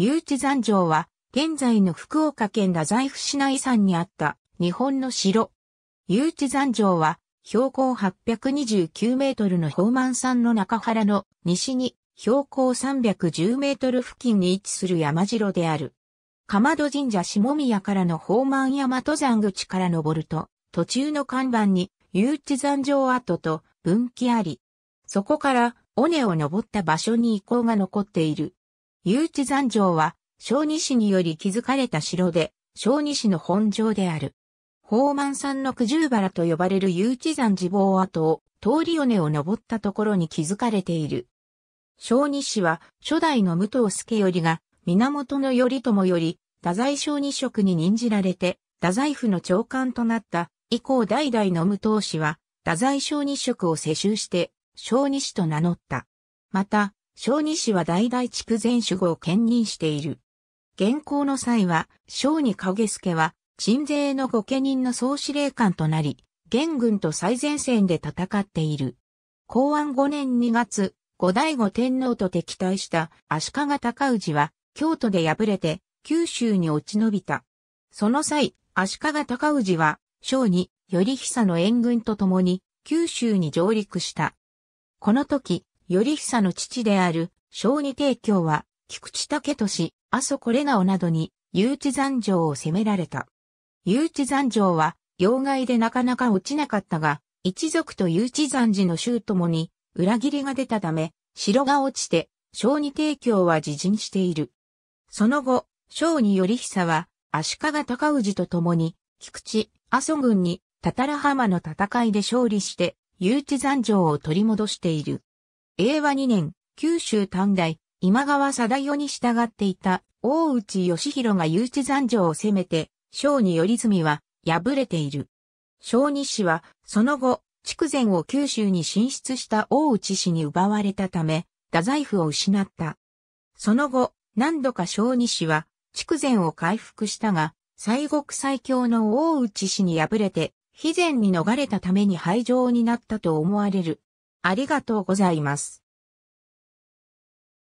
誘致山城は、現在の福岡県太宰府市内山にあった日本の城。誘致山城は、標高829メートルの宝満山の中原の西に標高310メートル付近に位置する山城である。かまど神社下宮からの宝満山登山口から登ると、途中の看板に誘致山城跡と分岐あり、そこから尾根を登った場所に遺構が残っている。雄地山城は、小二市により築かれた城で、小二市の本城である。宝満山の九十原と呼ばれる雄地山地房跡を、通り尾根を登ったところに築かれている。小二市は、初代の武藤助頼が、源頼朝より、太宰小二職に任じられて、太宰府の長官となった以降代々の武藤氏は、太宰小二職を世襲して、小二氏と名乗った。また、小児氏は大々地区守護を兼任している。現行の際は、小児影助は、鎮西の御家人の総司令官となり、元軍と最前線で戦っている。公安5年2月、後醍醐天皇と敵対した足利尊氏は、京都で敗れて、九州に落ち延びた。その際、足利尊氏は、小児、頼久の援軍と共に、九州に上陸した。この時、頼久の父である、小児帝京は、菊池武俊、阿蘇これ顔などに、誘致残城を攻められた。誘致残城は、要害でなかなか落ちなかったが、一族と誘致残寺の衆ともに、裏切りが出たため、城が落ちて、小児帝京は自陣している。その後、小児頼久は、足利尊氏と共に、菊池、阿蘇軍に、たたら浜の戦いで勝利して、誘致残城を取り戻している。令和2年、九州短大、今川貞代に従っていた大内義弘が誘致残城を攻めて、小に頼住は敗れている。小二氏は、その後、筑前を九州に進出した大内氏に奪われたため、太宰府を失った。その後、何度か小二氏は、筑前を回復したが、西国最強の大内氏に敗れて、肥前に逃れたために廃城になったと思われる。ありがとうございます。